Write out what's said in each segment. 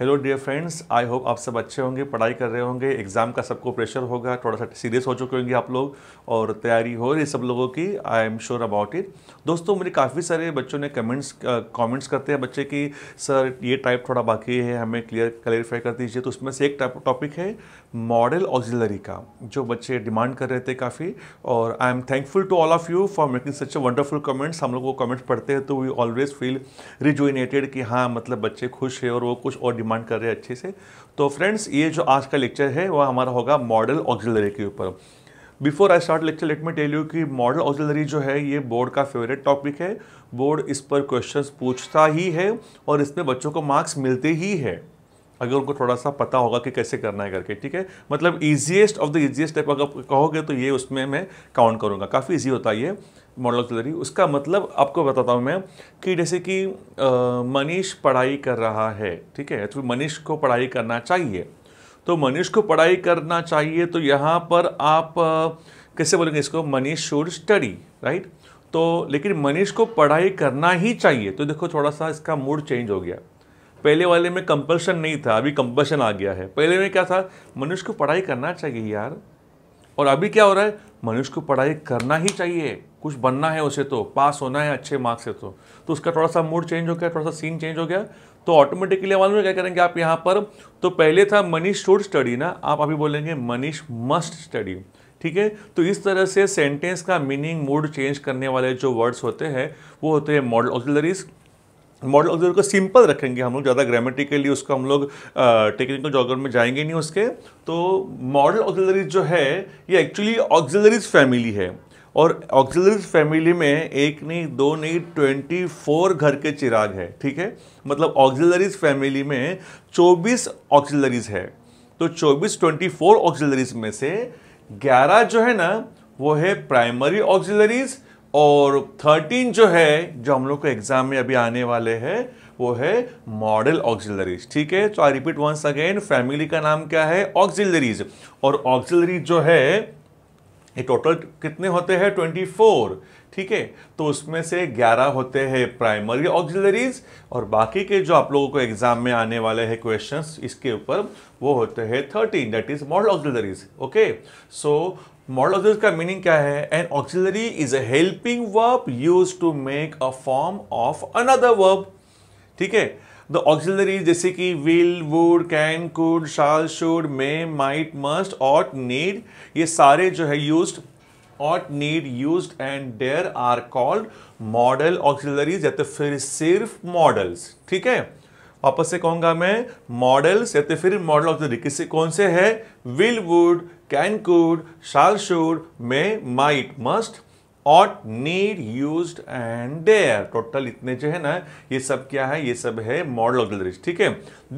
hello dear friends I hope आप सब अच्छे होंगे पढ़ाई कर रहे होंगे एग्ज़ाम का सबको प्रेशर होगा थोड़ा सा सीरियस हो चुके होंगे आप लोग और तैयारी हो रही सब लोगों की I am sure about it दोस्तों मुझे काफ़ी सारे बच्चों ने कमेंट्स कमेंट्स करते हैं बच्चे की सर ये टाइप थोड़ा बाकी है हमें क्लियर क्लैरिफाई कर दीजिए तो उसमें से एक टॉपिक है मॉडल ऑक्जिलरी का जो बच्चे डिमांड कर रहे थे काफ़ी और I am thankful to all of you for making such a wonderful comments हम लोग वो कमेंट्स पढ़ते हैं तो वी ऑलवेज फील रिजुइनेटेड कि हाँ मतलब बच्चे खुश है और वो कुछ और डिमांड कर रहे हैं अच्छे से तो फ्रेंड्स ये जो आज का लेक्चर है वह हमारा होगा मॉडल ऑक्सिलरी के ऊपर before I start lecture let me tell you कि मॉडल ऑक्सिलरी जो है ये बोर्ड का फेवरेट टॉपिक है बोर्ड इस पर क्वेश्चंस पूछता ही है और इसमें बच्चों को मार्क्स मिलते ही है अगर उनको थोड़ा सा पता होगा कि कैसे करना है करके ठीक है मतलब easiest of the easiest type अगर कहोगे तो ये उसमें मैं काउंट करूँगा काफ़ी ईजी होता है ये मॉडल ऑफ उसका मतलब आपको बताता हूँ मैं कि जैसे कि मनीष पढ़ाई कर रहा है ठीक है तो मनीष को पढ़ाई करना चाहिए तो मनीष को पढ़ाई करना चाहिए तो यहाँ पर आप कैसे बोलेंगे इसको मनीष शुड स्टडी राइट तो लेकिन मनीष को पढ़ाई करना ही चाहिए तो देखो थोड़ा सा इसका मूड चेंज हो गया पहले वाले में कंपल्शन नहीं था अभी कंपल्शन आ गया है पहले में क्या था मनुष्य को पढ़ाई करना चाहिए यार और अभी क्या हो रहा है मनुष्य को पढ़ाई करना ही चाहिए कुछ बनना है उसे तो पास होना है अच्छे मार्क्स से तो तो उसका थोड़ा सा मूड चेंज हो गया थोड़ा सा सीन चेंज हो गया तो ऑटोमेटिकली वालों में क्या करेंगे आप यहाँ पर तो पहले था मनीष शुड स्टडी ना आप अभी बोलेंगे मनीष मस्ट स्टडी ठीक है तो इस तरह से सेंटेंस का मीनिंग मूड चेंज करने वाले जो वर्ड्स होते हैं वो होते हैं मॉडल ऑक्सिलरीज मॉडल ऑब्जर्वर को सिंपल रखेंगे हम लोग ज़्यादा ग्रामेटिकली उसको हम लोग टेक्निकल जॉगर में जाएंगे नहीं उसके तो मॉडल ऑक्जलरीज जो है ये एक्चुअली ऑक्सिलरीज फैमिली है और ऑक्जिलरीज फैमिली में एक नहीं दो नहीं ट्वेंटी फोर घर के चिराग है ठीक है मतलब ऑक्जिलरीज फैमिली में चौबीस ऑक्सिलरीज है तो चौबीस ट्वेंटी फोर ऑक्सिलरीज में से ग्यारह जो है ना वो है प्राइमरी ऑक्सिलरीज़ और थर्टीन जो है जो हम लोग को एग्जाम में अभी आने वाले हैं वो है मॉडल ऑक्सिलरीज ठीक है तो I repeat once again family का नाम क्या है ऑक्सिलरीज और ऑक्सिलरीज जो है ये टोटल कितने होते हैं ट्वेंटी फोर ठीक है तो उसमें से ग्यारह होते हैं प्राइमरी ऑक्सिलरीज और बाकी के जो आप लोगों को एग्जाम में आने वाले हैं क्वेश्चंस इसके ऊपर वो होते हैं thirteen that is modal auxiliaries okay so modal of का मीनिंग क्या है an auxiliary is a helping verb use to make a form of another verb ठीक है द ऑक्सिलरी जैसे कि will would can could shall should may might must ought need ये सारे जो है use ought need use and dare are called modal auxiliaries या तो फिर सिर्फ मॉडल्स ठीक है वापस से कहूंगा मैं मॉडल्स या तो फिर मॉडल ऑफ द किससे कौन से है will would can could shall should may might must ought need use and dare total इतने जो है ना ये सब क्या है ये सब है मॉडल ऑक्सिलरीज ठीक है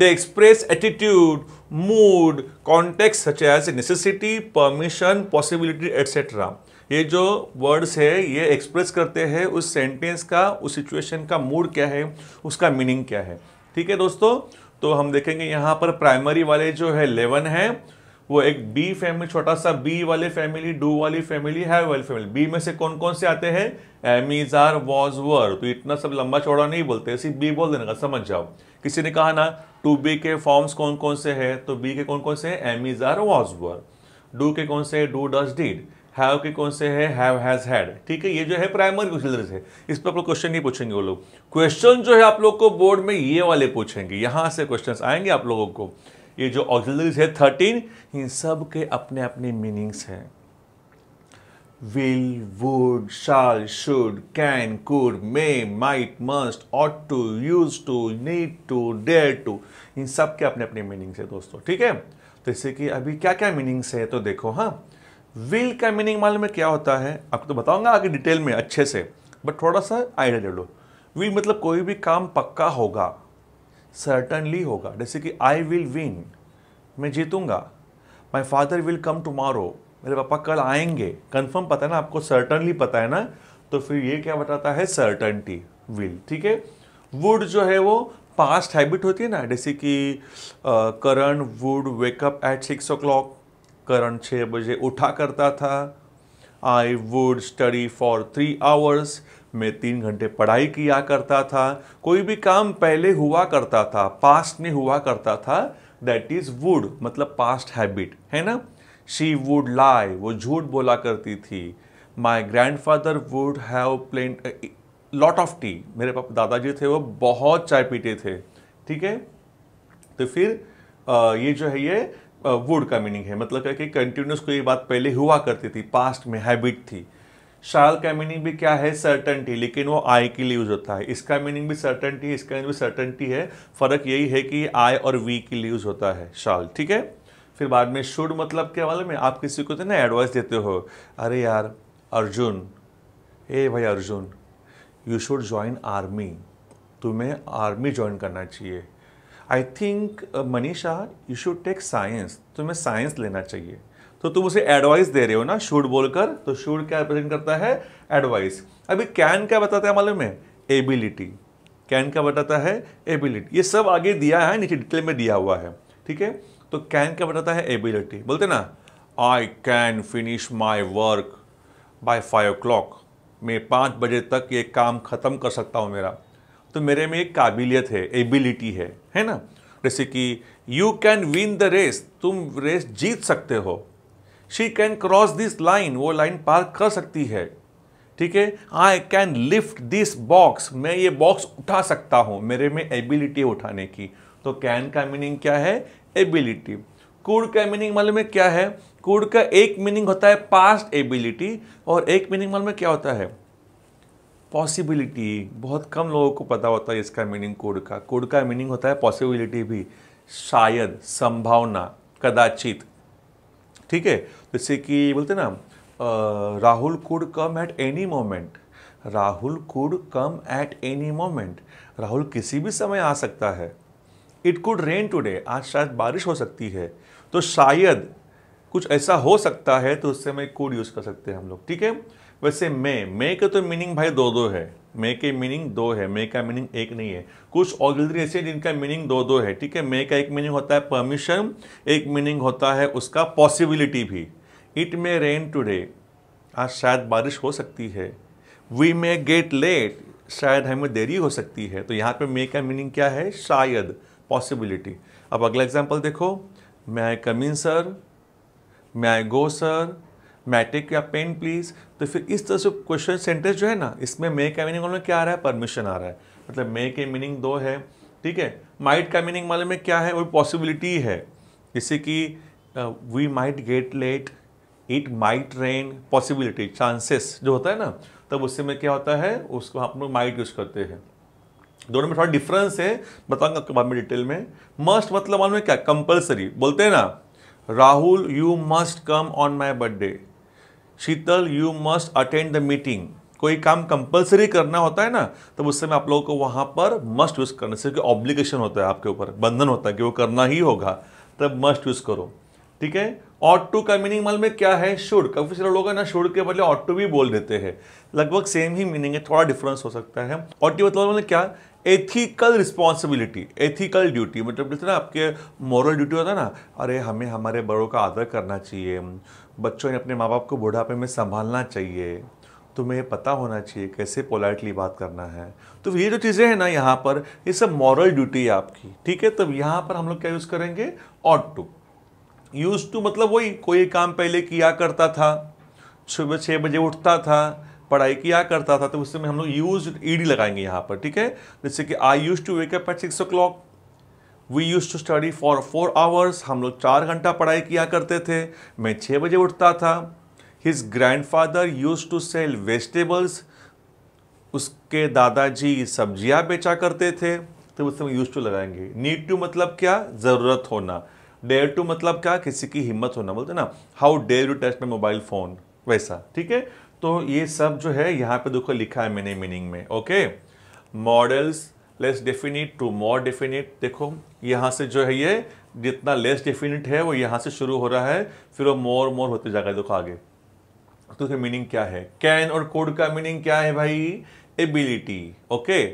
they express attitude mood context such as necessity permission possibility etcetera ये जो वर्ड्स है ये एक्सप्रेस करते हैं उस सेंटेंस का उस सिचुएशन का मूड क्या है उसका मीनिंग क्या है ठीक है दोस्तों तो हम देखेंगे यहाँ पर प्राइमरी वाले जो है लेवन है वो एक बी फैमिली छोटा सा बी वाली फैमिली डू वाली फैमिली है वाली फैमिली बी में से कौन कौन से आते हैं एमीजार वॉज वर तो इतना सब लंबा चौड़ा नहीं बोलते सिर्फ बी बोल देने का समझ जाओ किसी ने कहा ना टू बी के फॉर्म्स कौन तो कौन से हैं तो बी के कौन कौन से हैं आर वॉज वर डू के कौन से डू डज डीड हैव के कौन से है हैव हैज़ हैड ठीक है ये जो है प्राइमरी क्वेश्चन है इस पर आप लोग क्वेश्चन नहीं पूछेंगे वो लोग क्वेश्चन जो है आप लोग को बोर्ड में ये वाले पूछेंगे यहाँ से क्वेश्चन आएंगे आप लोगों को ये जो ऑक्सिलरीज है थर्टीन इन सब के अपने अपने मीनिंग्स हैं will would shall should can could may might must ought to use to need to dare to इन सब के अपने अपने मीनिंग्स है दोस्तों ठीक है तो इससे कि अभी क्या क्या मीनिंग्स है तो देखो हाँ विल का मीनिंग मालूम है क्या होता है आपको तो बताऊंगा आगे डिटेल में अच्छे से बट थोड़ा सा आइडिया ले लो विल मतलब कोई भी काम पक्का होगा सर्टनली होगा जैसे कि आई विल विन मैं जीतूंगा my father will come tomorrow मेरे पापा कल आएंगे कंफर्म पता है ना आपको सर्टनली पता है ना तो फिर ये क्या बताता है सर्टनटी विल ठीक है वुड जो है वो पास्ट हैबिट होती है ना जैसे कि Karan would wake up at six o'clock Karan छः बजे उठा करता था I would study for three hours मैं तीन घंटे पढ़ाई किया करता था कोई भी काम पहले हुआ करता था पास्ट में हुआ करता था दैट इज वुड मतलब पास्ट हैबिट है ना शी वुड लाई वो झूठ बोला करती थी my grandfather would have plain lot of tea मेरे पापा दादाजी थे वो बहुत चाय पीते थे ठीक है तो फिर ये जो है ये वुड का मीनिंग है मतलब क्या कि कंटिन्यूस कोई बात पहले हुआ करती थी पास्ट में हैबिट थी शाल का मीनिंग भी क्या है सर्टनटी लेकिन वो आई के लिए यूज होता है इसका मीनिंग भी सर्टनटी है इसका मीनिंग भी सर्टनटी है फर्क यही है कि आई और वी के लिए यूज होता है शाल ठीक है फिर बाद में शुड मतलब क्या वाले में आप किसी को तो ना एडवाइस देते हो अरे यार अर्जुन ए भाई Arjun you should join army तुम्हें आर्मी ज्वाइन करना चाहिए I think Manisha you should take science तुम्हें साइंस लेना चाहिए तो तुम उसे एडवाइस दे रहे हो ना शुड बोलकर तो शुड क्या रिप्रेजेंट करता है एडवाइस अभी कैन क्या बताता है मालूम है एबिलिटी कैन क्या बताता है एबिलिटी ये सब आगे दिया है नीचे डिटेल में दिया हुआ है ठीक है तो कैन क्या बताता है एबिलिटी बोलते ना I can finish my work by five o'clock मैं पाँच बजे तक ये काम ख़त्म कर सकता हूँ मेरा तो मेरे में एक काबिलियत है एबिलिटी है है ना जैसे कि you can win the race तुम रेस जीत सकते हो she can cross this line वो लाइन पार कर सकती है ठीक है I can lift this box मैं ये बॉक्स उठा सकता हूँ मेरे में एबिलिटी उठाने की तो कैन का मीनिंग क्या है एबिलिटी कुड का मीनिंग मालूम है क्या है कुड का एक मीनिंग होता है पास्ट एबिलिटी और एक मीनिंग मालूम है क्या होता है पॉसिबिलिटी बहुत कम लोगों को पता होता है इसका मीनिंग कूड का कोड का मीनिंग होता है पॉसिबिलिटी भी शायद संभावना कदाचित ठीक है जैसे कि बोलते ना Rahul could come at any moment Rahul could come at any moment Rahul किसी भी समय आ सकता है इट कुड रेन टूडे आज शायद बारिश हो सकती है तो शायद कुछ ऐसा हो सकता है तो उस समय कुड यूज़ कर सकते हैं हम लोग ठीक है वैसे मे मे का तो मीनिंग भाई दो दो है मे के मीनिंग दो है मे का मीनिंग एक नहीं है कुछ ऑगिलरी ऐसे जिनका मीनिंग दो दो है ठीक है मे का एक मीनिंग होता है परमिशन एक मीनिंग होता है उसका पॉसिबिलिटी भी इट मे रेन टूडे आज शायद बारिश हो सकती है वी मे गेट लेट शायद हमें देरी हो सकती है तो यहाँ पे मे का मीनिंग क्या है शायद पॉसिबिलिटी अब अगला एग्जाम्पल देखो may I coming sir may I go sir मैटिक या पेन प्लीज़ तो फिर इस तरह से क्वेश्चन सेंटेंस जो है ना इसमें मे का मीनिंग मालूम क्या आ रहा है परमिशन आ रहा है मतलब मे के मीनिंग दो है ठीक है माइट का मीनिंग मालूम है क्या है वो पॉसिबिलिटी है जैसे कि we might get late it might rain possibility chances जो होता है ना तब उससे में क्या होता है उसको हम लोग माइट यूज़ करते हैं दोनों में थोड़ा डिफरेंस है बताऊंगा आपके बाद में डिटेल में मस्ट मतलब मालूम है क्या कंपलसरी बोलते हैं ना Rahul you must come on my birthday Sheetal you must attend the meeting कोई काम कंपलसरी करना होता है ना तो उस समय आप लोगों को वहां पर मस्ट यूज़ करना से ऑब्लिगेशन होता है आपके ऊपर बंधन होता है कि वो करना ही होगा तब मस्ट यूज़ करो ठीक है ऑट टू का मीनिंग माल में क्या है शुड काफ़ी सारे लोग ना शुड के बदले ऑट टू भी बोल देते हैं लगभग सेम ही मीनिंग है थोड़ा डिफरेंस हो सकता है ऑट टू मतलब क्या एथिकल रिस्पॉन्सिबिलिटी एथिकल ड्यूटी मतलब जैसे ना आपके मॉरल ड्यूटी होता है ना अरे हमें हमारे बड़ों का आदर करना चाहिए बच्चों ने अपने माँ बाप को बुढ़ापे में संभालना चाहिए तुम्हें पता होना चाहिए कैसे पोलाइटली बात करना है तो ये जो चीज़ें हैं ना यहाँ पर ये सब मॉरल ड्यूटी है आपकी ठीक है तब यहाँ पर हम लोग क्या यूज़ करेंगे ऑट टू यूज़ टू मतलब वही कोई काम पहले किया करता था सुबह छः बजे उठता था पढ़ाई किया करता था तो समय हम लोग यूज ईडी e लगाएंगे यहाँ पर ठीक है जैसे कि I use to wake up at six o'clock we use to study for four hours हम लोग चार घंटा पढ़ाई किया करते थे मैं छः बजे उठता था his grandfather use to sell vegetables उसके दादाजी सब्जियाँ बेचा करते थे तो उस समय यूज़ टू लगाएंगे नीड टू मतलब क्या ज़रूरत होना डेयर टू मतलब क्या किसी की हिम्मत होना बोलते ना how dare you touch my mobile phone वैसा ठीक है तो ये सब जो है यहाँ पे देखो लिखा है मैंने मीनिंग में okay modals less definite to more definite देखो यहाँ से जो है ये जितना लेस डेफिनिट है वो यहाँ से शुरू हो रहा है फिर वो मोर मोर होते जाएगा देखो आगे तो उसका मीनिंग क्या है कैन और कोड का मीनिंग क्या है भाई एबिलिटी ओके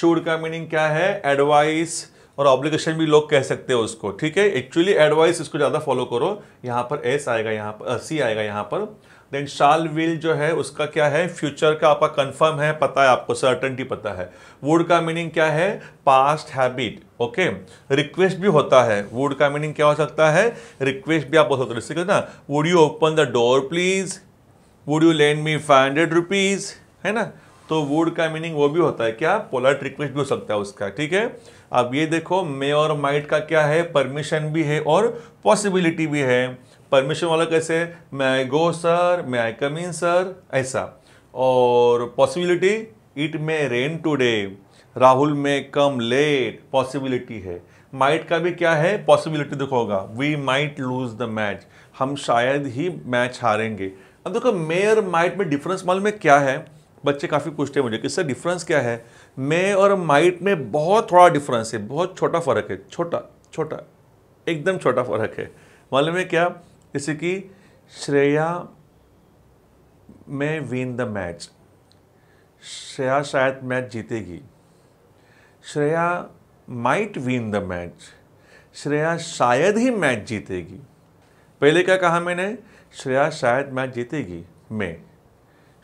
शूड का मीनिंग क्या है एडवाइस और ऑब्लिगेशन भी लोग कह सकते हैं उसको ठीक है एक्चुअली एडवाइस इसको ज़्यादा फॉलो करो यहाँ पर एस आएगा यहाँ पर सी आएगा यहाँ पर देन शाल विल जो है उसका क्या है फ्यूचर का आपका कंफर्म है पता है आपको सर्टनटी पता है वुड का मीनिंग क्या है पास्ट हैबिट ओके रिक्वेस्ट भी होता है वुड का मीनिंग क्या हो सकता है रिक्वेस्ट भी आप बोल सकते हो ना would you open the door please would you lend me five hundred rupees है ना तो वुड का मीनिंग वो भी होता है क्या पोलाइट रिक्वेस्ट भी हो सकता है उसका ठीक है अब ये देखो मे और माइट का क्या है परमिशन भी है और पॉसिबिलिटी भी है परमिशन वाला कैसे मैं आई गो सर मैं आई कम इन सर ऐसा और possibility it may rain today Rahul may come late possibility है माइट का भी क्या है पॉसिबिलिटी देखो होगा we might lose the match हम शायद ही मैच हारेंगे अब देखो मे और माइट में डिफरेंस मालूम में क्या है बच्चे काफ़ी पूछते हैं मुझे कि सर डिफरेंस क्या है मे और माइट में बहुत थोड़ा डिफरेंस है बहुत छोटा फ़र्क है छोटा छोटा एकदम छोटा फ़र्क है मालूम है क्या जैसे कि श्रेया में विन द मैच श्रेया शायद मैच जीतेगी Shreya might win the match Shreya शायद ही मैच जीतेगी पहले क्या कहा मैंने श्रेया शायद मैच जीतेगी मैं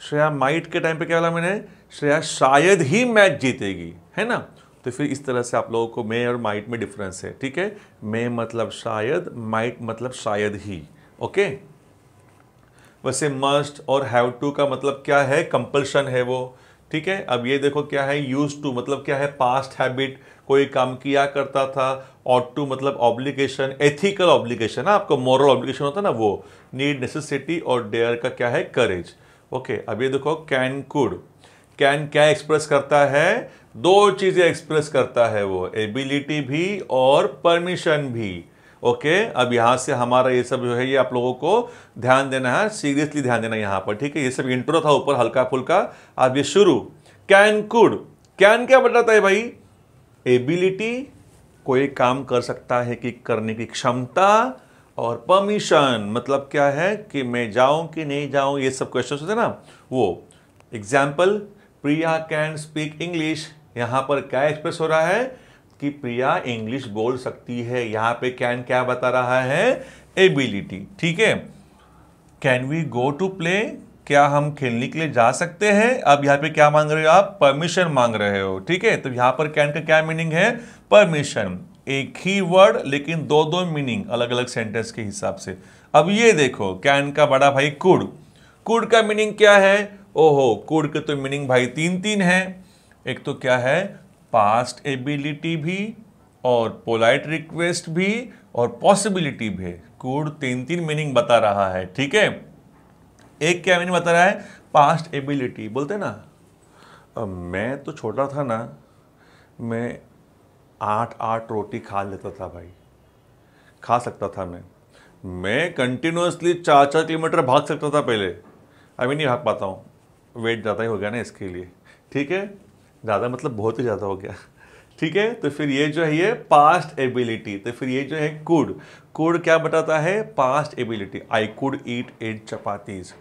श्रेया माइट के टाइम पे क्या बोला मैंने श्रेया शायद ही मैच जीतेगी है ना तो फिर इस तरह से आप लोगों को मे और माइट में डिफरेंस है ठीक है मे मतलब शायद माइट मतलब शायद ही ओके वैसे मस्ट और हैव टू का मतलब क्या है कंपल्शन है वो ठीक है अब ये देखो क्या है यूज टू मतलब क्या है पास्ट हैबिट कोई काम किया करता था ऑट टू मतलब ऑब्लिगेशन एथिकल ऑब्लिगेशन ना आपको मॉरल ऑब्लिगेशन होता ना वो नीड नेसेसिटी और डेयर का क्या है करेज ओके अब ये देखो कैन कुड कैन क्या एक्सप्रेस करता है दो चीज़ें एक्सप्रेस करता है वो एबिलिटी भी और परमिशन भी ओके अब यहाँ से हमारा ये सब जो है ये आप लोगों को ध्यान देना है सीरियसली ध्यान देना यहाँ पर ठीक है ये सब इंट्रो था ऊपर हल्का फुल्का अब ये शुरू कैन कुड कैन क्या बताता है भाई एबिलिटी कोई काम कर सकता है कि करने की क्षमता और परमिशन मतलब क्या है कि मैं जाऊं कि नहीं जाऊं ये सब क्वेश्चन होते ना वो example Priya can speak English यहां पर क्या एक्सप्रेस हो रहा है कि प्रिया इंग्लिश बोल सकती है यहां पे कैन क्या बता रहा है एबिलिटी ठीक है can we go to play क्या हम खेलने के लिए जा सकते हैं अब यहां पे क्या मांग रहे हो आप परमिशन मांग रहे हो ठीक है तो यहां पर कैन का क्या मीनिंग है परमिशन एक ही वर्ड लेकिन दो दो मीनिंग अलग अलग सेंटेंस के हिसाब से अब ये देखो कैन का बड़ा भाई कुड कुड का मीनिंग क्या है ओहो कुड के तो मीनिंग भाई तीन तीन है एक तो क्या है पास्ट एबिलिटी भी और पोलाइट रिक्वेस्ट भी और पॉसिबिलिटी भी कूड़ तीन तीन मीनिंग बता रहा है ठीक है एक क्या मीनिंग बता रहा है पास्ट एबिलिटी बोलते ना मैं तो छोटा था ना मैं आठ आठ रोटी खा लेता था भाई खा सकता था मैं मैं कंटिन्यूसली चार चार किलोमीटर भाग सकता था पहले अभी नहीं भाग पाता हूँ वेट ज़्यादा ही हो गया ना इसके लिए ठीक है ज़्यादा मतलब बहुत ही ज़्यादा हो गया ठीक है तो फिर ये जो है ये पास्ट एबिलिटी तो फिर ये जो है कुड कुड क्या बताता है past ability I could eat eight chapatis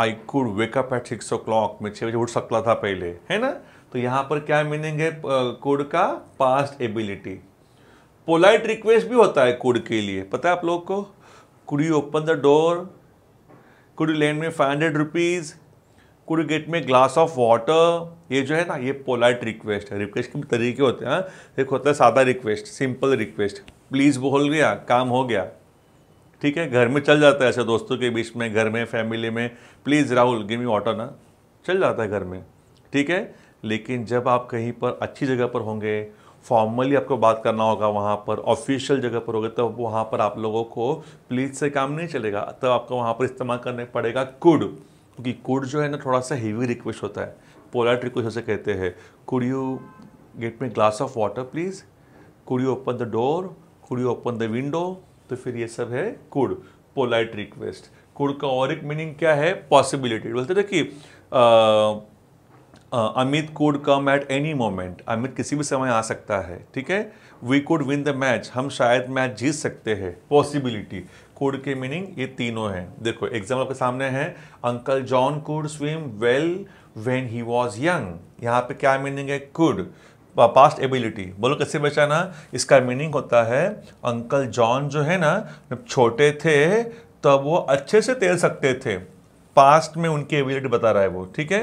I could wake up at six o'clock मैं छः बजे उठ सकता था पहले है ना तो यहाँ पर क्या मीनिंग है कोड का पास्ट एबिलिटी पोलाइट रिक्वेस्ट भी होता है कोड के लिए पता है आप लोग को could you open the door could you lend me five hundred rupees could get me glass of water ये जो है ना ये पोलाइट रिक्वेस्ट है रिक्वेस्ट के तरीके होते हैं एक होता है सादा रिक्वेस्ट सिंपल रिक्वेस्ट प्लीज़ बोल गया काम हो गया ठीक है घर में चल जाता है ऐसे दोस्तों के बीच में घर में फैमिली में please Rahul give me water ना चल जाता है घर में ठीक है लेकिन जब आप कहीं पर अच्छी जगह पर होंगे फॉर्मली आपको बात करना होगा वहाँ पर ऑफिशियल जगह पर होगा तब तो वहाँ पर आप लोगों को प्लीज से काम नहीं चलेगा तब तो आपको वहाँ पर इस्तेमाल करने पड़ेगा कुड क्योंकि कुड जो है ना थोड़ा सा हीवी रिक्वेस्ट होता है पोलाइट रिक्वेस्ट जैसे कहते हैं could you get me glass of water please could you open the door could you open the window तो फिर ये सब है कुड पोलाइट रिक्वेस्ट कुड का और एक मीनिंग क्या है पॉसिबिलिटी बोलते थे कि Amit could come at any moment Amit किसी भी समय आ सकता है ठीक है we could win the match हम शायद मैच जीत सकते हैं पॉसिबिलिटी कुड के मीनिंग ये तीनों हैं देखो एग्जाम्पल आपके सामने है uncle John could swim well when he was young यहाँ पे क्या मीनिंग है कुड पास्ट एबिलिटी बोलो कैसे बचाना इसका मीनिंग होता है अंकल जॉन जो है ना जब छोटे थे तब तो वो अच्छे से तैर सकते थे पास्ट में उनकी एबिलिटी बता रहा है वो ठीक है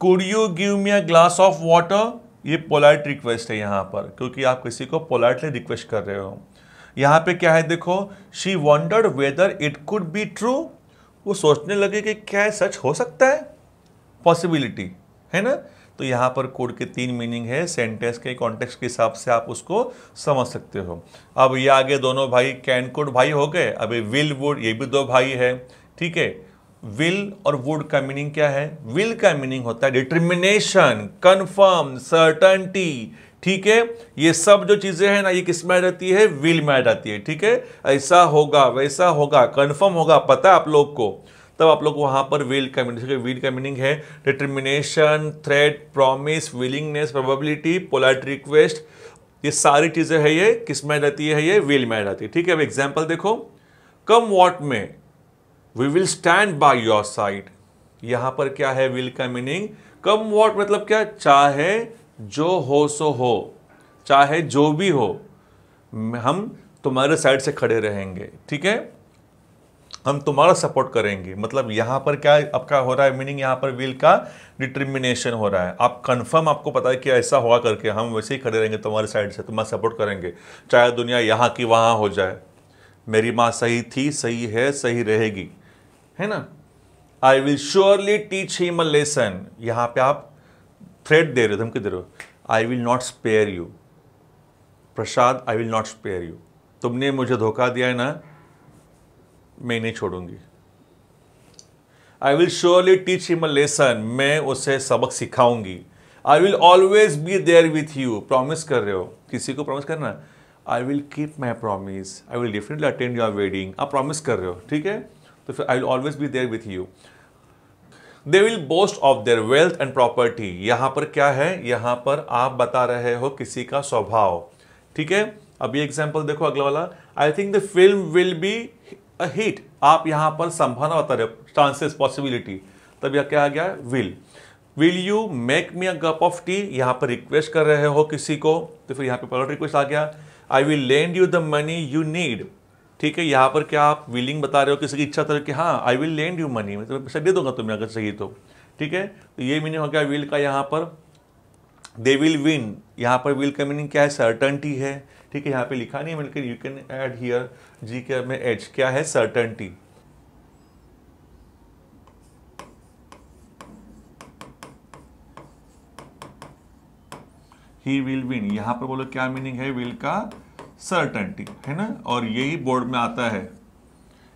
could you give me a glass of water ये पोलाइट रिक्वेस्ट है यहाँ पर क्योंकि आप किसी को पोलाइटली रिक्वेस्ट कर रहे हो यहाँ पे क्या है देखो she wondered whether it could be true वो सोचने लगे कि क्या है सच हो सकता है पॉसिबिलिटी है ना तो यहाँ पर कोड के तीन मीनिंग है सेंटेंस के कॉन्टेक्स्ट के हिसाब से आप उसको समझ सकते हो अब ये आगे दोनों भाई कैन कोड भाई हो गए अभी विल वुड ये भी दो भाई है ठीक है विल और वुड का मीनिंग क्या है विल का मीनिंग होता है डिटर्मिनेशन कन्फर्म सर्टनटी ठीक है ये सब जो चीज़ें हैं ना ये किस में रहती है विल में रहती है ठीक है ऐसा होगा वैसा होगा कन्फर्म होगा पता है आप लोग को तब आप लोग वहाँ पर विल का मीनिंग विल का मीनिंग है determination threat promise willingness probability polite request ये सारी चीज़ें है ये किस में रहती है ये विल में रहती है ठीक है अब एग्जाम्पल देखो come what may we will stand by your side यहाँ पर क्या है विल का मीनिंग कम वॉट मतलब क्या चाहे जो हो सो हो चाहे जो भी हो हम तुम्हारे साइड से खड़े रहेंगे ठीक है हम तुम्हारा सपोर्ट करेंगे मतलब यहाँ पर क्या आपका हो रहा है मीनिंग यहाँ पर विल का डिटर्मिनेशन हो रहा है आप कंफर्म आपको पता है कि ऐसा हुआ करके हम वैसे ही खड़े रहेंगे तुम्हारे साइड से तुम्हारा सपोर्ट करेंगे चाहे दुनिया यहाँ की वहाँ हो जाए मेरी माँ सही थी सही है सही रहेगी है ना I will surely teach him a lesson यहाँ पे आप थ्रेट दे रहे हो धमकी दे रहे हो I will not spare you Prasad I will not spare you तुमने मुझे धोखा दिया है ना मैं नहीं छोड़ूंगी I will surely teach him a lesson मैं उसे सबक सिखाऊंगी I will always be there with you promise कर रहे हो किसी को प्रॉमिस करना I will keep my promise I will definitely attend your wedding आप प्रॉमिस कर रहे हो ठीक है तो फिर आई will always be there with you they will boast of their wealth and property यहां पर क्या है यहां पर आप बता रहे हो किसी का स्वभाव ठीक है अब ये एग्जाम्पल देखो अगला वाला I think the film will be a hit आप यहां पर संभावना बता रहे हो चांसेस पॉसिबिलिटी तब यह क्या आ गया will will you make me a cup of tea यहां पर रिक्वेस्ट कर रहे हो किसी को तो फिर यहां पर पलट रिक्वेस्ट आ गया I will lend you the money you need ठीक है यहाँ पर क्या आप विलिंग बता रहे हो किसी की इच्छा तरह कि हाँ I will lend you money मैं तुम्हें पैसा दे दूंगा तुम्हें अगर सही तो ठीक है तो ये मीनिंग हो गया विल का यहाँ पर दे विल विन यहाँ पर विल का मीनिंग क्या है सर्टनटी है ठीक है यहाँ पे लिखा नहीं है मिलकर you can add here G K में एच क्या है सर्टनटी ही विल विन यहाँ पर बोलो क्या मीनिंग है विल का सर्टेनिटी है ना और यही बोर्ड में आता है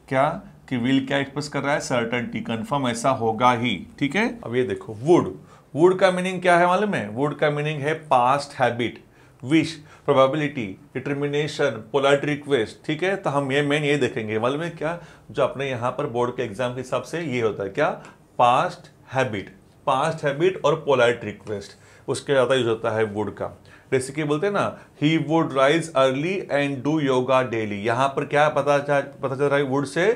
क्या कि विल क्या एक्सप्रेस कर रहा है सर्टेनिटी कंफर्म ऐसा होगा ही ठीक है अब ये देखो वुड वुड का मीनिंग क्या है मालूम है वुड का मीनिंग है past habit wish probability determination polite request ठीक है तो हम ये मेन ये देखेंगे मालूम है क्या जो अपने यहाँ पर बोर्ड के एग्जाम के हिसाब से ये होता है क्या पास्ट हैबिट पास्ट हैबिट और पोलाइट रिक्वेस्ट उसके ज़्यादा यूज होता है वुड का जैसे कि बोलते हैं ना he would rise early and do yoga daily यहाँ पर क्या पता चल पता चल रहा है वुड से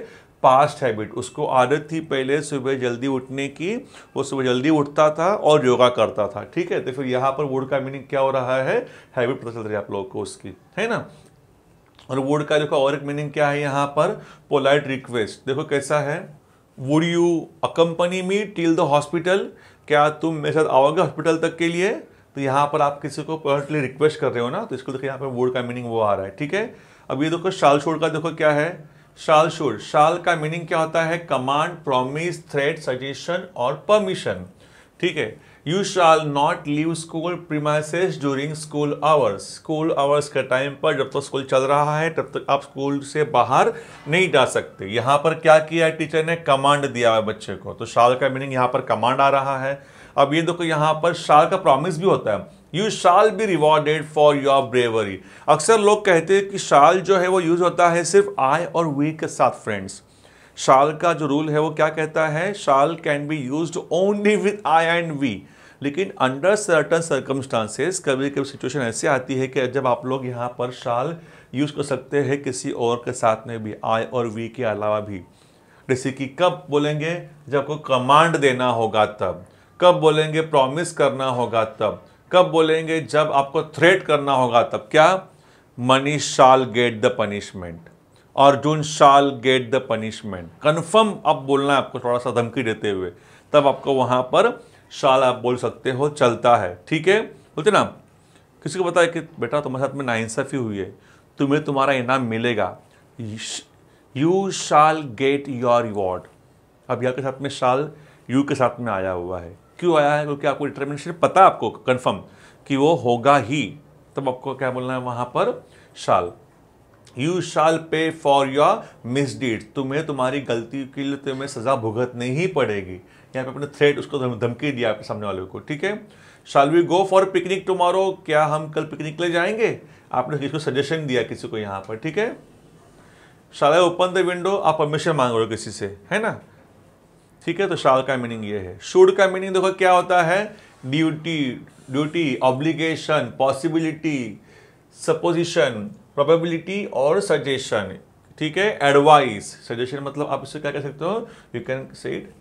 पास्ट हैबिट उसको आदत थी पहले सुबह जल्दी उठने की वो सुबह जल्दी उठता था और योगा करता था ठीक है तो फिर यहाँ पर वुड का मीनिंग क्या हो रहा है हैबिट पता चल रही है आप लोगों को उसकी है ना और वुड का देखो और एक मीनिंग क्या है यहाँ पर पोलाइट रिक्वेस्ट देखो कैसा है would you accompany me till the hospital क्या तुम मेरे साथ आओगे हॉस्पिटल तक के लिए तो यहाँ पर आप किसी को पर्सनली रिक्वेस्ट कर रहे हो ना तो इसको देखो यहाँ पर वर्ड का मीनिंग वो आ रहा है ठीक है अब ये देखो शाल शोर का देखो क्या है शाल शोर शाल का मीनिंग क्या होता है कमांड प्रोमिस थ्रेड सजेशन और परमिशन ठीक है you shall not leave school premises during school hours school hours के टाइम पर जब तक तो स्कूल चल रहा है तब तक तो आप स्कूल से बाहर नहीं जा सकते यहाँ पर क्या किया है टीचर ने कमांड दिया है बच्चे को तो शाल का मीनिंग यहाँ पर कमांड आ रहा है अब ये देखो यहाँ पर शाल का प्रॉमिस भी होता है you shall be rewarded for your bravery अक्सर लोग कहते हैं कि शाल जो है वो यूज़ होता है सिर्फ आय और वी के साथ फ्रेंड्स शाल का जो रूल है वो क्या कहता है shall can be use only with I and we लेकिन अंडर सर्टन सर्कमस्टांसेस कभी कभी सिचुएशन ऐसी आती है कि जब आप लोग यहाँ पर शाल यूज़ कर सकते हैं किसी और के साथ में भी आई और वी के अलावा भी जैसे कि कब बोलेंगे जब आपको कमांड देना होगा तब कब बोलेंगे प्रॉमिस करना होगा तब कब बोलेंगे जब आपको थ्रेट करना होगा तब क्या Mani shall get the punishment Arjun shall get the punishment confirm अब बोलना है आपको थोड़ा सा धमकी देते हुए तब आपको वहाँ पर शाल आप बोल सकते हो चलता है ठीक है बोलते ना किसी को बताया कि बेटा तुम्हारे साथ में नाइंसाफ़ी हुई है तुम्हें तुम्हारा इनाम मिलेगा you shall get your reward अब यहाँ के साथ में शाल यू के साथ में आया हुआ है क्यों आया है क्योंकि आपको डिटर्मिनेशन पता आपको कन्फर्म कि वो होगा ही तब आपको क्या बोलना है वहां पर शाल यू शाल पे फॉर योर मिसडीड तुम्हें तुम्हारी गलती के लिए तुम्हें सज़ा भुगतनी ही पड़ेगी यहाँ पे अपने थ्रेट उसको धमकी दिया आपके सामने वाले को ठीक है shall we go for picnic tomorrow क्या हम कल पिकनिक ले जाएंगे आपने किसी को सजेशन दिया किसी को यहाँ पर ठीक है शाल ओपन द विंडो आप परमिशन मांग रहे हो किसी से है ना ठीक है तो शाल का मीनिंग ये है शुड का मीनिंग देखो क्या होता है duty duty obligation possibility supposition probability और सजेशन ठीक है एडवाइस सजेशन मतलब आप इसे क्या कह सकते हो you can say it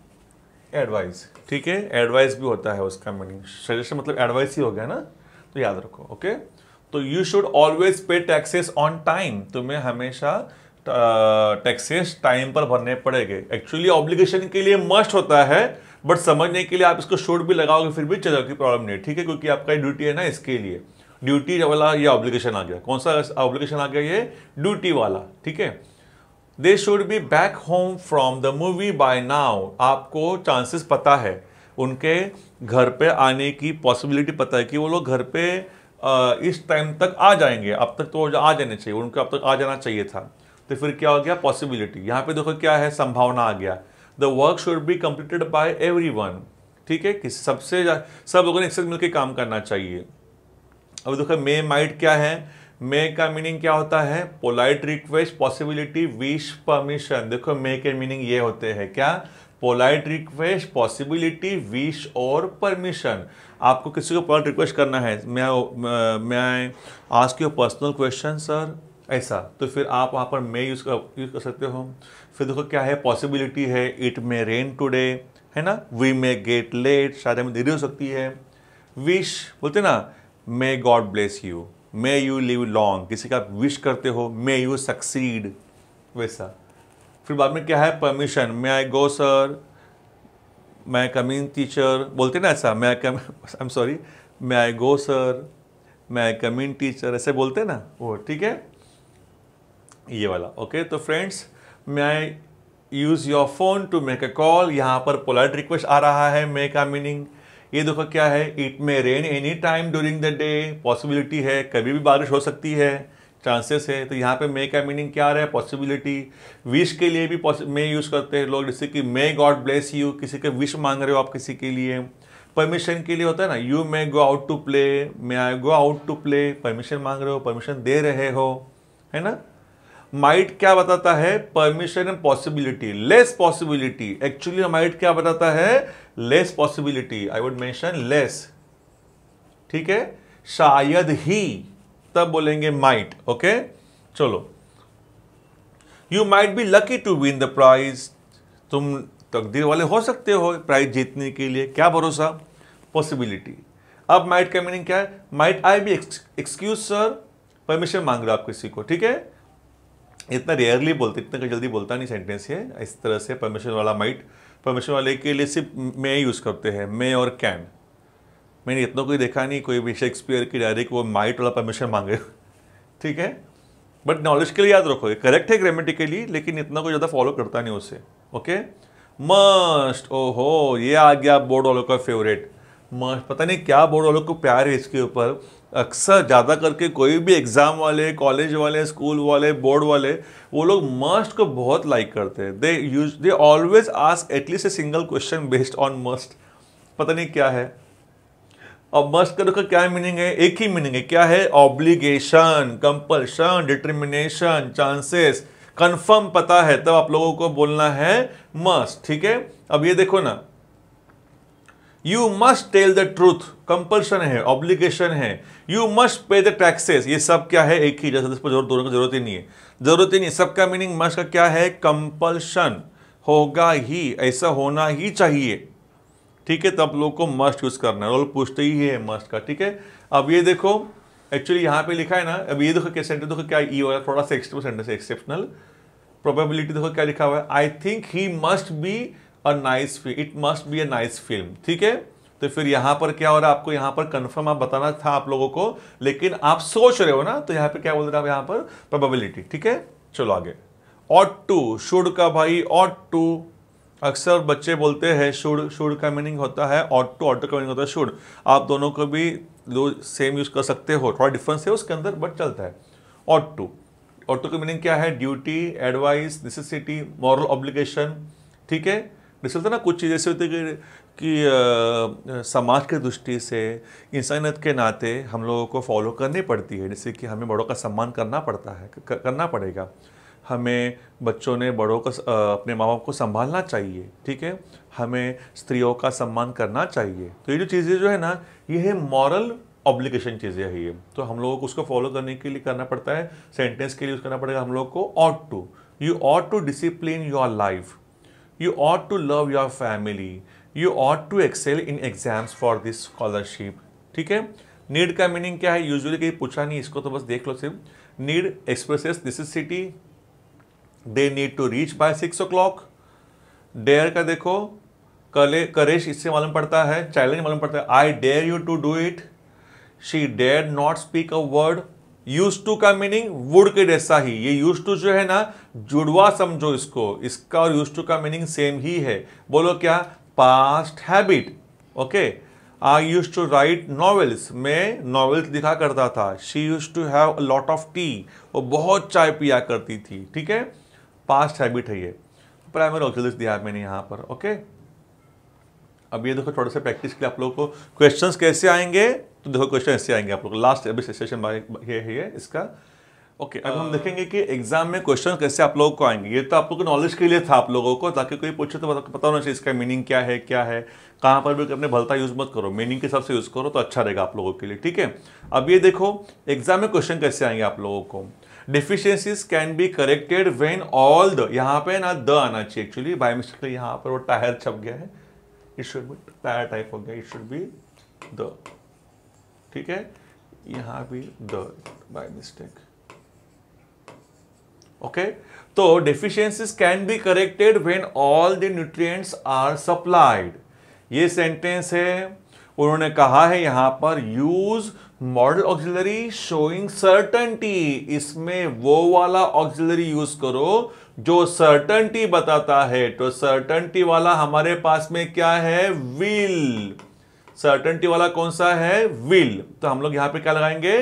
advice ठीक है एडवाइस भी होता है उसका मीनिंग सजेशन मतलब एडवाइस ही हो गया ना तो याद रखो ओके तो you should always pay taxes on time तुम्हें हमेशा टैक्सेस टाइम पर भरने पड़ेंगे एक्चुअली ऑब्लिगेशन के लिए मस्ट होता है बट समझने के लिए आप इसको शोट भी लगाओगे फिर भी चलो की प्रॉब्लम नहीं ठीक है क्योंकि आपका ड्यूटी है ना इसके लिए ड्यूटी वाला ये ऑब्लिगेशन आ गया कौन सा ऑब्लिगेशन आ गया ये ड्यूटी वाला ठीक है they should be back home from the movie by now आपको चांसेस पता है उनके घर पे आने की पॉसिबिलिटी पता है कि वो लोग घर पे इस टाइम तक आ जाएंगे अब तक तो आ जाने चाहिए उनको अब तक आ जाना चाहिए था तो फिर क्या हो गया पॉसिबिलिटी यहाँ पे देखो क्या है संभावना आ गया the work should be completed by everyone ठीक है कि सबसे सब लोगों ने एक साथ मिलकर काम करना चाहिए अब देखो मे माइट क्या है मे का मीनिंग क्या होता है polite request possibility wish permission देखो मे के मीनिंग ये होते हैं क्या पोलाइट रिक्वेस्ट पॉसिबिलिटी विश और परमिशन आपको किसी को पोलाइट रिक्वेस्ट करना है मैं मैं आज के पर्सनल क्वेश्चन सर ऐसा तो फिर आप वहाँ पर मे यूज़ कर यूज़ कर सकते हो फिर देखो क्या है पॉसिबिलिटी है इट मे रेन टुडे है ना वी मे गेट लेट शायद हमें देरी हो सकती है विश बोलते ना may God bless you may you live long किसी का विश करते हो मे यू सक्सीड वैसा फिर बाद में क्या है permission may I go sir may I coming teacher बोलते ना ऐसा may I come I am sorry may I go sir मैं कमिंग टीचर ऐसे बोलते ना वो ठीक है ये वाला ओके तो फ्रेंड्स मैं use your phone to make a call यहाँ पर पोलाइट रिक्वेस्ट आ रहा है मे का मीनिंग ये देखो क्या है it may rain any time during the day possibility है कभी भी बारिश हो सकती है चांसेस है तो यहाँ पे मे का मीनिंग क्या आ रहा है पॉसिबिलिटी विश के लिए भी मे यूज़ करते हैं लोग जैसे कि मे गॉड ब्लेस यू किसी के विश मांग रहे हो आप किसी के लिए परमिशन के लिए होता है ना you may go out to play may I go out to play permission मांग रहे हो परमिशन दे रहे हो है ना माइट क्या बताता है permission and possibility less possibility actually might क्या बताता है less possibility I would mention less ठीक है शायद ही तब बोलेंगे माइट ओके चलो you might be lucky to win the prize तुम तकदीर वाले हो सकते हो प्राइज जीतने के लिए क्या भरोसा पॉसिबिलिटी अब माइट का मीनिंग क्या है might I be excuse sir permission मांग रहा आप किसी को ठीक है इतना रेयरली बोलते इतना जल्दी बोलता नहीं सेंटेंस ये इस तरह से परमिशन वाला माइट परमिशन वाले के लिए सिर्फ मे यूज़ करते हैं मे और कैन मैंने इतना कोई देखा नहीं कोई भी शेक्सपियर की डायरेक्ट वो माइट वाला परमिशन मांगे ठीक है बट नॉलेज के लिए याद रखो ये करेक्ट है ग्रामेटिकली लेकिन इतना कोई ज़्यादा फॉलो करता नहीं उससे ओके मस्ट ओहो ये आ गया बोर्ड वालों का फेवरेट मस्ट पता नहीं क्या बोर्ड वालों को प्यार है इसके ऊपर अक्सर ज़्यादा करके कोई भी एग्ज़ाम वाले कॉलेज वाले स्कूल वाले बोर्ड वाले वो लोग मस्ट को बहुत लाइक करते हैं they use they always ask at least a single question based on must पता नहीं क्या है और मस्ट का देखो क्या मीनिंग है एक ही मीनिंग है क्या है obligation compulsion determination chances confirm पता है तब आप लोगों को बोलना है मस्ट ठीक है अब ये देखो ना you must tell the truth compulsion है ऑब्लिगेशन है you must pay the taxes ये सब क्या है एक ही जैसे इस पर दोनों की जरूरत ही नहीं है जरूरत ही नहीं सबका मीनिंग मस्ट का क्या है कंपल्शन होगा ही ऐसा होना ही चाहिए ठीक है तो आप लोग को मस्ट यूज़ करना है पूछते ही है मस्ट का ठीक है अब ये देखो एक्चुअली यहाँ पे लिखा है ना अब ये देखो क्या सेंटर देखो क्या ई e हो थोड़ा सा एक्स्ट्रा एक्सेप्शनल प्रोबेबिलिटी देखो क्या लिखा हुआ है I think he must be a nice film it must be a nice film ठीक है तो फिर यहां पर क्या हो रहा है आपको यहां पर कंफर्म आप बताना था आप लोगों को लेकिन आप सोच रहे हो ना तो यहां पे क्या बोल रहे हैं यहां पर प्रोबेबिलिटी ठीक है चलो आगे ऑट टू शुड का भाई ऑट टू अक्सर बच्चे बोलते हैं शुड शुड का मीनिंग होता है ऑट टू ऑटो का मीनिंग होता है शुड आप दोनों को भी दो सेम यूज़ कर सकते हो थोड़ा डिफरेंस है उसके अंदर बट चलता है ऑट टू ऑटो का मीनिंग क्या है duty advice necessity moral obligation ठीक है होता ना कुछ चीज़ ऐसी होती है कि समाज के दृष्टि से इंसानियत के नाते हम लोगों को फॉलो करनी पड़ती है जैसे कि हमें बड़ों का सम्मान करना पड़ता है करना पड़ेगा हमें बच्चों ने बड़ों का अपने माँ बाप को संभालना चाहिए ठीक है हमें स्त्रियों का सम्मान करना चाहिए तो ये जो चीज़ें जो है ना ये है मॉरल ऑब्लिगेशन चीज़ें है ये तो हम लोगों को उसको फॉलो करने के लिए करना पड़ता है सेंटेंस के लिए यूज़ करना पड़ेगा हम लोग को ought to you ought to discipline your life you ought to love your family you ought to excel in exams for this scholarship ठीक है नीड का मीनिंग क्या है यूजली कहीं पूछा नहीं इसको तो बस देख लो सिर्फ need expresses this is city they need to reach by six o'clock dare का देखो कले करेश इससे मालूम पड़ता है चैलेंज मालूम पड़ता है I dare you to do it she dare not speak a word use to का मीनिंग वुड के जैसा ही ये यूज टू जो है ना जुड़वा समझो इसको इसका और यूज टू का मीनिंग सेम ही है बोलो क्या past habit okay I use to write novels मैं नॉवेल्स लिखा करता था she use to have lot of tea वो बहुत चाय पिया करती थी ठीक है पास्ट हैबिट है ये प्राइमरी ऑक्सिलिस दिया मैंने यहां पर ओके अब ये देखो थोड़ा सा प्रैक्टिस के लिए आप लोगों को क्वेश्चंस कैसे आएंगे तो देखो क्वेश्चन ऐसे आएंगे आप लोग लास्ट अभी सेशन ये है इसका ओके okay, अब हम uh, देखेंगे कि एग्जाम में क्वेश्चन कैसे आप लोगों को आएंगे ये तो आप लोगों के नॉलेज के लिए था आप लोगों को ताकि कोई पूछे तो पता होना चाहिए इसका मीनिंग क्या है क्या है कहाँ पर भी अपने भलता यूज़ मत करो मीनिंग के हिसाब से यूज़ करो तो अच्छा रहेगा आप लोगों के लिए ठीक है अब ये देखो एग्जाम में क्वेश्चन कैसे आएंगे आप लोगों को deficiencies can be corrected when all the यहाँ पे ना द आना चाहिए एक्चुअली बाई मिस्टेक यहाँ पर वो टायर छप गया है it should be tyre type हो गया इट शुड बी द ठीक है यहां भी द बाय मिस्टेक ओके तो deficiencies can be corrected when all the nutrients are supplied ये सेंटेंस है उन्होंने कहा है यहां पर use modal auxiliary showing certainty इसमें वो वाला ऑक्सिलरी यूज करो जो सर्टनटी बताता है तो सर्टनटी वाला हमारे पास में क्या है विल सर्टनिटी वाला कौन सा है विल तो हम लोग यहां पे क्या लगाएंगे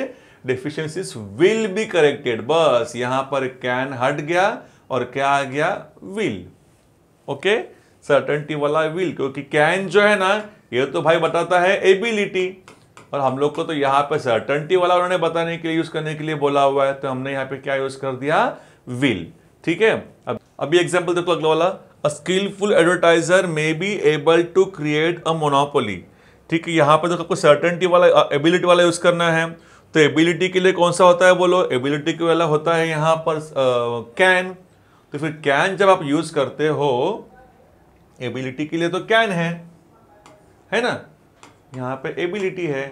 डिफिशियंसी विल बी करेक्टेड बस यहां पर कैन हट गया और क्या आ गया विल ओके सर्टनिटी वाला विल क्योंकि कैन जो है ना ये तो भाई बताता है एबिलिटी और हम लोग को तो यहां पे सर्टनिटी वाला उन्होंने बताने के लिए यूज करने के लिए बोला हुआ है तो हमने यहां पे क्या यूज कर दिया विल ठीक है अब अभी एग्जाम्पल देखो अगला वाला a skilful advertiser may be able to create a monopoly ठीक है यहाँ पर तो आपको सर्टेनिटी वाला एबिलिटी वाला यूज़ करना है तो एबिलिटी के लिए कौन सा होता है बोलो एबिलिटी के वाला होता है यहाँ पर कैन तो फिर कैन जब आप यूज़ करते हो एबिलिटी के लिए तो कैन है है ना यहाँ पे एबिलिटी है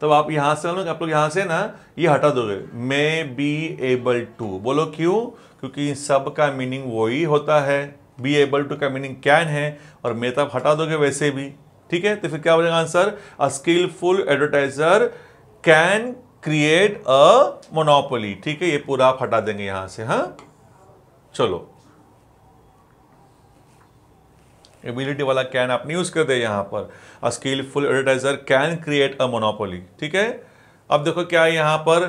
तब आप यहां से आप लोग यहां से ना ये हटा दोगे मे बी एबल टू बोलो क्यों क्योंकि सब का मीनिंग वही होता है बी एबल टू का मीनिंग कैन है और मेहताब तो हटा दोगे वैसे भी ठीक है तो फिर क्या हो जाएगा answer a skilful advertiser can create a monopoly ठीक है ये पूरा आप हटा देंगे यहां से हाँ चलो एबिलिटी वाला कैन आप यूज कर दे यहां पर a skilful advertiser can create a monopoly ठीक है अब देखो क्या है यहां पर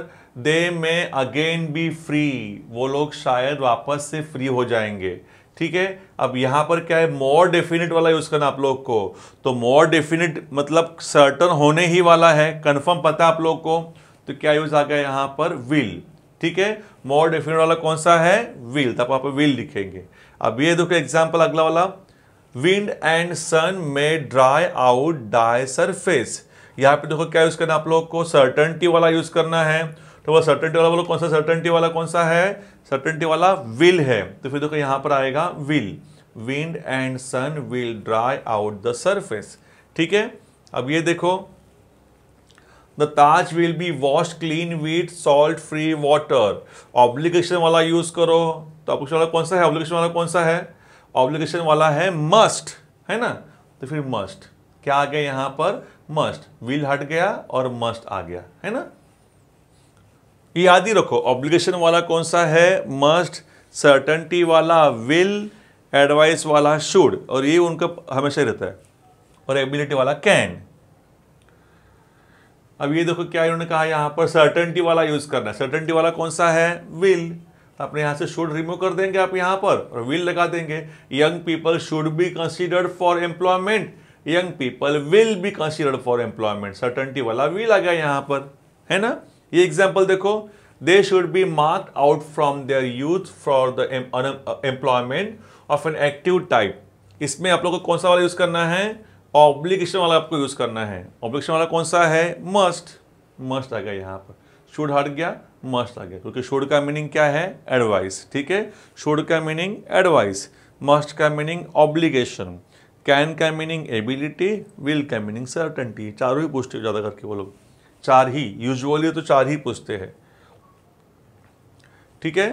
दे में अगेन बी फ्री वो लोग शायद वापस से फ्री हो जाएंगे ठीक है अब यहां पर क्या है मोर डेफिनेट वाला यूज़ करना आप लोग को तो मोर डेफिनेट मतलब सर्टन होने ही वाला है कंफर्म पता है आप लोग को तो क्या यूज़ आ गया यहां पर विल ठीक है मोर डेफिनेट वाला कौन सा है विल तब आप विल लिखेंगे अब ये देखो एग्जाम्पल अगला वाला विंड एंड सन में ड्राई आउट डाई सरफेस यहाँ पे देखो क्या यूज़ करना आप लोग को सर्टनटी वाला यूज़ करना है तो वह सर्टेंटी वाला बोलो कौन सा सर्टेंटी वाला कौन सा है सर्टेंटी वाला विल है तो फिर देखो यहां पर आएगा will wind and sun will dry out the surface ठीक है अब ये देखो the Taj will be wash clean with salt free water obligation वाला यूज करो तो ऑप्लिकेशन वाला कौन सा है ऑब्लिगेशन वाला कौन सा है ऑब्लिगेशन वाला है मस्ट है ना तो फिर मस्ट क्या आ गया यहां पर मस्ट विल हट गया और मस्ट आ गया है ना ये याद ही रखो ऑब्लिगेशन वाला कौन सा है मस्ट सर्टनटी वाला विल एडवाइस वाला शुड और ये उनका हमेशा ही रहता है और एबिलिटी वाला कैन अब ये देखो क्या इन्होंने कहा यहाँ पर सर्टनटी वाला यूज करना है सर्टनटी वाला कौन सा है विल तो अपने यहाँ से शुड रिमूव कर देंगे आप यहाँ पर और विल लगा देंगे young people should be considered for employment young people will be considered for employment certainty वाला विल आ गया यहाँ पर है ना ये एग्जाम्पल देखो they should be mark out from their youth for the employment of an active type इसमें आप लोग को कौन सा वाला यूज़ करना है ऑब्लिगेशन वाला आपको यूज़ करना है ऑब्लिगेशन वाला कौन सा है मस्ट मस्ट आ गया यहाँ पर शुड हट गया मस्ट आ गया क्योंकि शुड का मीनिंग क्या है एडवाइस ठीक है शुड का मीनिंग एडवाइस मस्ट का मीनिंग ऑब्लिगेशन कैन का मीनिंग एबिलिटी विल का मीनिंग सर्टनटी चारों ही पुष्टि ज़्यादा करके वो लोग चार ही यूजुअली तो चार ही पूछते हैं ठीक है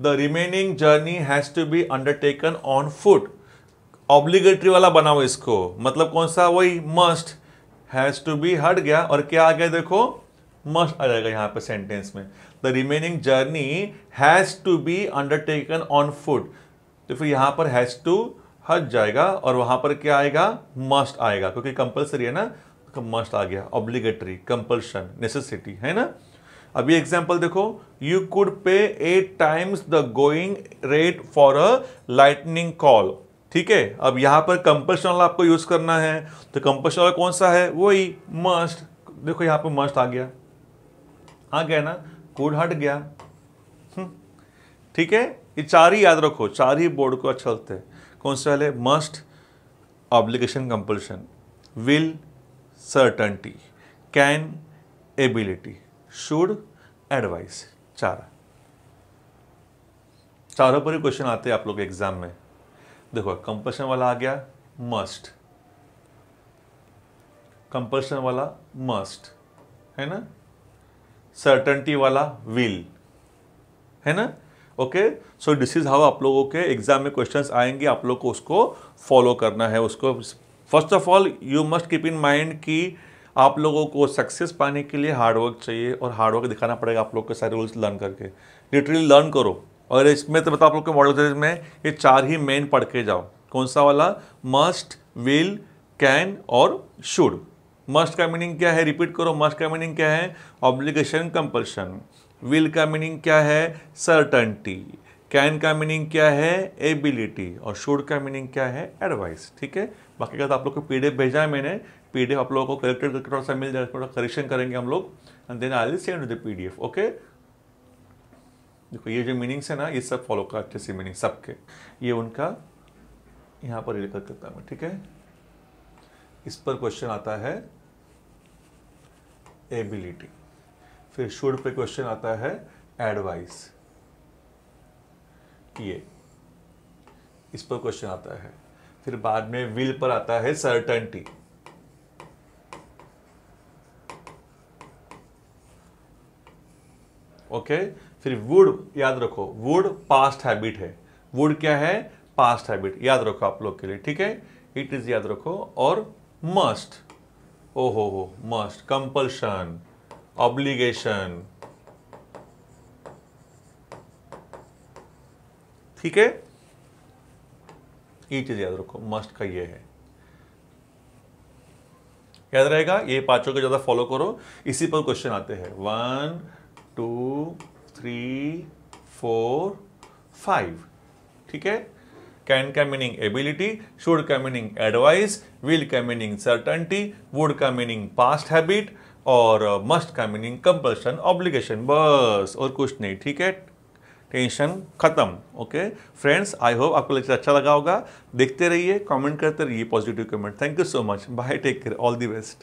the remaining journey has to be undertaken on foot obligatory वाला बनाओ इसको मतलब कौन सा वही मस्ट हैज़ टू बी हट गया और क्या आ गया देखो मस्ट आ जाएगा यहां पे सेंटेंस में the remaining journey has to be undertaken on foot तो फिर यहां पर हैज़ टू हट जाएगा और वहां पर क्या आएगा मस्ट आएगा क्योंकि कंपलसरी है ना मस्ट आ गया ऑब्लिगेटरी कंपल्शन नेसेसिटी है ना अभी एग्जाम्पल देखो you could pay at times the going rate for a lightning call ठीक है अब यहां पर कंपल्शन वाला आपको यूज करना है तो कंपल्शन वाला कौन सा है वही मस्ट देखो यहां पर मस्ट आ गया आ गया ना कुड हट गया हम्म, ठीक है ये चार ही याद रखो चार ही बोर्ड को अच्छा लगता है कौन से वाले must obligation compulsion will certainty can ability should advice चार चारों पर ही क्वेश्चन आते हैं आप लोग एग्जाम में देखो कंपल्शन वाला आ गया मस्ट कंपल्शन वाला मस्ट है ना सर्टनटी वाला विल है ना okay so this is how आप लोगों के एग्जाम में क्वेश्चंस आएंगे आप लोग को उसको फॉलो करना है उसको first of all you must keep in mind कि आप लोगों को सक्सेस पाने के लिए हार्डवर्क चाहिए और हार्डवर्क दिखाना पड़ेगा आप लोग के सारे रूल्स लर्न करके लिटरली लर्न करो और इसमें तो बताओ आप लोग के मॉडल में ये चार ही मेन पढ़ के जाओ कौन सा वाला मस्ट विल कैन और शुड मस्ट का मीनिंग क्या है रिपीट करो मस्ट का मीनिंग क्या है ऑब्लिगेशन कंपल्शन विल का मीनिंग क्या है सर्टनटी कैन का मीनिंग क्या है एबिलिटी और शुड का मीनिंग क्या है एडवाइस ठीक है बाकी का तो आप लोग को पीडीएफ भेजा है मैंने पीडीएफ आप लोगों को कलेक्टेड करके थोड़ा सा मिल जाएगा थोड़ा करेक्शन करेंगे हम लोग and then I send the PDF okay देखो ये जो मीनिंग्स है ना ये सब फॉलो कर अच्छे से मीनिंग सबके ये उनका यहाँ पर रिलेट करता हूँ ठीक है इस पर क्वेश्चन आता है एबिलिटी फिर शुड पे क्वेश्चन आता है एडवाइस किए इस पर क्वेश्चन आता है फिर बाद में विल पर आता है सर्टनटी ओके फिर वुड याद रखो वुड पास्ट हैबिट है वुड क्या है पास्ट हैबिट याद रखो आप लोग के लिए ठीक है इट इज याद रखो और मस्ट ओ हो हो मस्ट कंपल्शन ऑब्लिगेशन ठीक है ये चीज़ याद रखो मस्ट का ये है याद रहेगा ये पांचों को ज़्यादा फॉलो करो इसी पर क्वेश्चन आते हैं one two three four five ठीक है कैन का मीनिंग एबिलिटी शुड का मीनिंग एडवाइस विल का मीनिंग सर्टनटी वुड का मीनिंग पास्ट हैबिट और मस्ट का मीनिंग कंपल्शन ऑब्लिगेशन बस और कुछ नहीं ठीक है टेंशन खत्म ओके फ्रेंड्स आई होप आपको लेक्चर अच्छा लगा होगा देखते रहिए कमेंट करते रहिए positive comment thank you so much bye take care all the best